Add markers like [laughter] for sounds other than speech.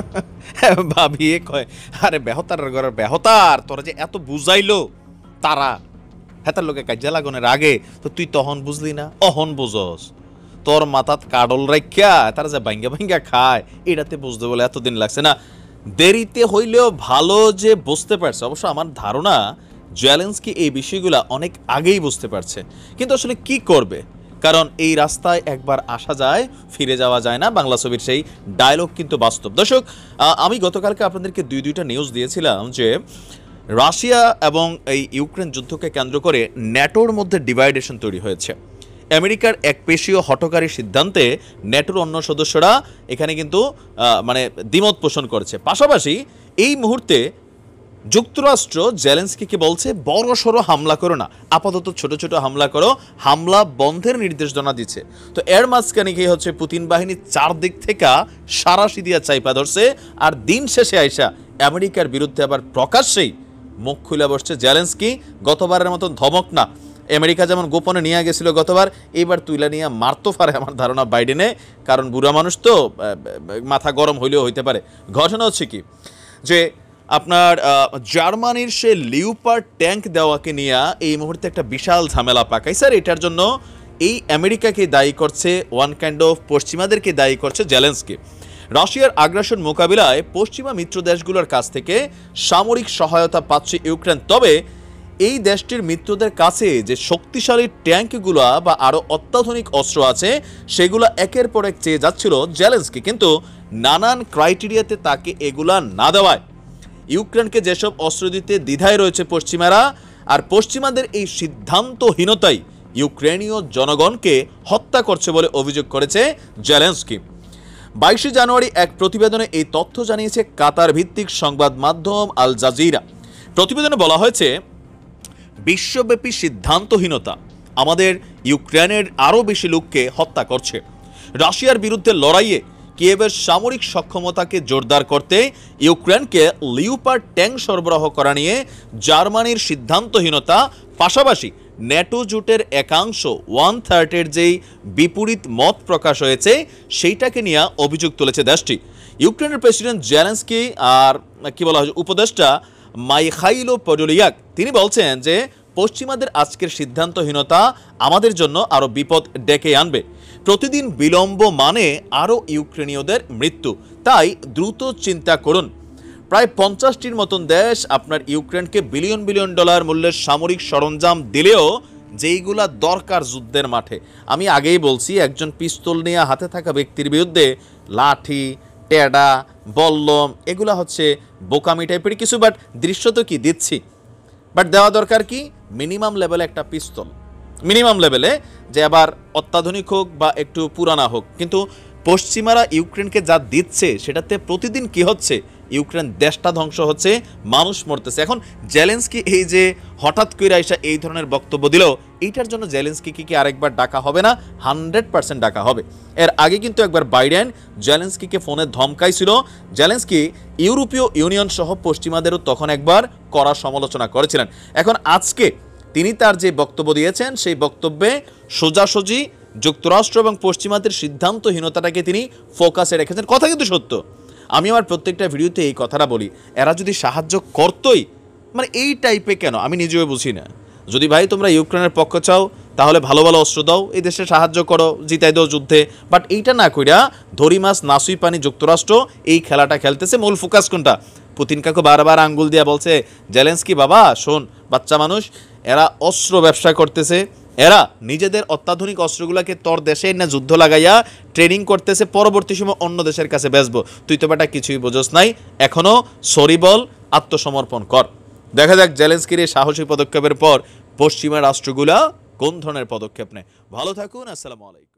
[laughs] ভাবি কয় আরে বেহতার ঘরের বেহতার তোরা যে এত বুঝাইলো তারা হেতার লোকে কাজে লাগনের আগে তো তুই তখন বুঝলি না অহন বুঝস তোর মাথাত কাডল রাখিয়া তারা যে ভাঙ্গা ভাঙ্গা খায় এটাতে বুঝতে বলে এতদিন লাগছে না দেরিতে হইলেও ভালো যে বুঝতে পারছে অবশ্য আমার ধারণা কি এই বিষয়গুলো অনেক আগেই বুঝতে পারছে কিন্তু আসলে কি করবে কারণ এই রাস্তায় একবার আসা যায় ফিরে যাওয়া যায় না বাংলা ছবির সেই ডায়লগ কিন্তু বাস্তব দর্শক আমি গতকালকে আপনাদেরকে দুই দুইটা নিউজ দিয়েছিলাম যে রাশিয়া এবং এই ইউক্রেন যুদ্ধকে কেন্দ্র করে ন্যাটোর মধ্যে ডিভাইডেশন তৈরি হয়েছে আমেরিকার এক পেশীয় হটকারী সিদ্ধান্তে ন্যাটোর অন্য সদস্যরা এখানে কিন্তু মানে দ্বিমত পোষণ করছে পাশাপাশি এই মুহূর্তে যুক্তরাষ্ট্র জেলেন্সকিকে বলছে বড় সড়ো হামলা করো না আপাতত ছোট ছোট হামলা করো হামলা বন্ধের নির্দেশনা দিচ্ছে তো এর মাঝখানে গিয়ে হচ্ছে পুতিন বাহিনী চারদিক থেকে সারা সিদিয়া চাইপা ধরছে আর দিন শেষে আইসা আমেরিকার বিরুদ্ধে আবার প্রকাশ্যেই মুখ খুলে বসছে জেলেন্সকি গতবারের মতন ধমক না আমেরিকা যেমন গোপনে নিয়ে গেছিল গতবার এইবার তুইলা নিয়ে মারতো পারে আমার ধারণা বাইডেনে কারণ বুড়া মানুষ তো মাথা গরম হইলেও হইতে পারে ঘটনা হচ্ছে কি যে আপনার জার্মানির সে লিউপার ট্যাঙ্ক দেওয়াকে নিয়ে এই মুহূর্তে একটা বিশাল ঝামেলা পাকায় স্যার এটার জন্য এই আমেরিকাকে দায়ী করছে ওয়ান কাইন্ড অফ পশ্চিমাদেরকে দায়ী করছে জ্যালেন্সকে রাশিয়ার আগ্রাসন মোকাবিলায় পশ্চিমা মিত্র দেশগুলোর কাছ থেকে সামরিক সহায়তা পাচ্ছে ইউক্রেন তবে এই দেশটির মিত্রদের কাছে যে শক্তিশালী ট্যাঙ্কগুলা বা আরও অত্যাধুনিক অস্ত্র আছে সেগুলো একের পর এক চেয়ে যাচ্ছিল জ্যালেন্সকে কিন্তু নানান ক্রাইটেরিয়াতে তাকে এগুলা না দেওয়ায় ইউক্রেনকে যেসব অস্ত্র দিতে দ্বিধায় রয়েছে পশ্চিমারা আর পশ্চিমাদের এই সিদ্ধান্তহীনতাই ইউক্রেনীয় জনগণকে হত্যা করছে বলে অভিযোগ করেছে জেলেন্সকি বাইশে জানুয়ারি এক প্রতিবেদনে এই তথ্য জানিয়েছে কাতার ভিত্তিক সংবাদ মাধ্যম আল জাজিরা প্রতিবেদনে বলা হয়েছে বিশ্বব্যাপী সিদ্ধান্তহীনতা আমাদের ইউক্রেনের আরও বেশি লোককে হত্যা করছে রাশিয়ার বিরুদ্ধে লড়াইয়ে কিয়েভের সামরিক সক্ষমতাকে জোরদার করতে ইউক্রেনকে লিউপার ট্যাঙ্ক সরবরাহ করা নিয়ে জার্মানির সিদ্ধান্তহীনতা পাশাপাশি ন্যাটো জোটের একাংশ ওয়ান থার্টের যেই বিপরীত মত প্রকাশ হয়েছে সেইটাকে নিয়ে অভিযোগ তুলেছে দেশটি ইউক্রেনের প্রেসিডেন্ট জেলেন্সকি আর কি বলা হয় উপদেষ্টা মাইখাইলো পডোলিয়াক তিনি বলছেন যে পশ্চিমাদের আজকের সিদ্ধান্তহীনতা আমাদের জন্য আরও বিপদ ডেকে আনবে প্রতিদিন বিলম্ব মানে আরও ইউক্রেনীয়দের মৃত্যু তাই দ্রুত চিন্তা করুন প্রায় পঞ্চাশটির মতন দেশ আপনার ইউক্রেনকে বিলিয়ন বিলিয়ন ডলার মূল্যের সামরিক সরঞ্জাম দিলেও যেইগুলা দরকার যুদ্ধের মাঠে আমি আগেই বলছি একজন পিস্তল নিয়ে হাতে থাকা ব্যক্তির বিরুদ্ধে লাঠি টেডা বল্লম এগুলা হচ্ছে বোকামি টাইপের কিছু বাট দৃশ্য তো কি দিচ্ছি বাট দেওয়া দরকার কি মিনিমাম লেভেলে একটা পিস্তল মিনিমাম লেভেলে যে আবার অত্যাধুনিক হোক বা একটু পুরানা হোক কিন্তু পশ্চিমারা ইউক্রেনকে যা দিচ্ছে সেটাতে প্রতিদিন কি হচ্ছে ইউক্রেন দেশটা ধ্বংস হচ্ছে মানুষ মরতেছে এখন চ্যালেঞ্জ কি এই যে হঠাৎ করে আইসা এই ধরনের বক্তব্য দিলেও এইটার জন্য জেলেন্সকিকে কি আরেকবার ডাকা হবে না হান্ড্রেড পার্সেন্ট ডাকা হবে এর আগে কিন্তু একবার বাইডেন জেলেন্সকিকে ফোনে ধমকাইছিল জেলেন্সকি ইউরোপীয় ইউনিয়ন সহ পশ্চিমাদেরও তখন একবার করা সমালোচনা করেছিলেন এখন আজকে তিনি তার যে বক্তব্য দিয়েছেন সেই বক্তব্যে সোজাসুজি যুক্তরাষ্ট্র এবং পশ্চিমাদের সিদ্ধান্তহীনতাটাকে তিনি ফোকাসে রেখেছেন কথা কিন্তু সত্য আমি আমার প্রত্যেকটা ভিডিওতে এই কথাটা বলি এরা যদি সাহায্য করতই মানে এই টাইপে কেন আমি নিজেও বুঝি না যদি ভাই তোমরা ইউক্রেনের পক্ষ চাও তাহলে ভালো ভালো অস্ত্র দাও এই দেশে সাহায্য করো জিতাই দাও যুদ্ধে বাট এইটা না কইরা ধরি মাছ নাসুই পানি যুক্তরাষ্ট্র এই খেলাটা খেলতেছে মূল ফোকাস কোনটা পুতিন কাকু বারবার আঙ্গুল দিয়া বলছে জেলেন্সকি বাবা শোন বাচ্চা মানুষ এরা অস্ত্র ব্যবসা করতেছে এরা নিজেদের অত্যাধুনিক অস্ত্রগুলোকে তোর দেশে না যুদ্ধ লাগাইয়া ট্রেনিং করতেছে পরবর্তী সময় অন্য দেশের কাছে বেচবো তুই তো বেটা কিছুই বোঝস নাই এখনও সরি বল আত্মসমর্পণ কর দেখা যাক জেলেন্সকির এই সাহসী পদক্ষেপের পর পশ্চিমা রাষ্ট্রগুলা কোন ধরনের পদক্ষেপ নেয় ভালো থাকুন আসসালামু আলাইকুম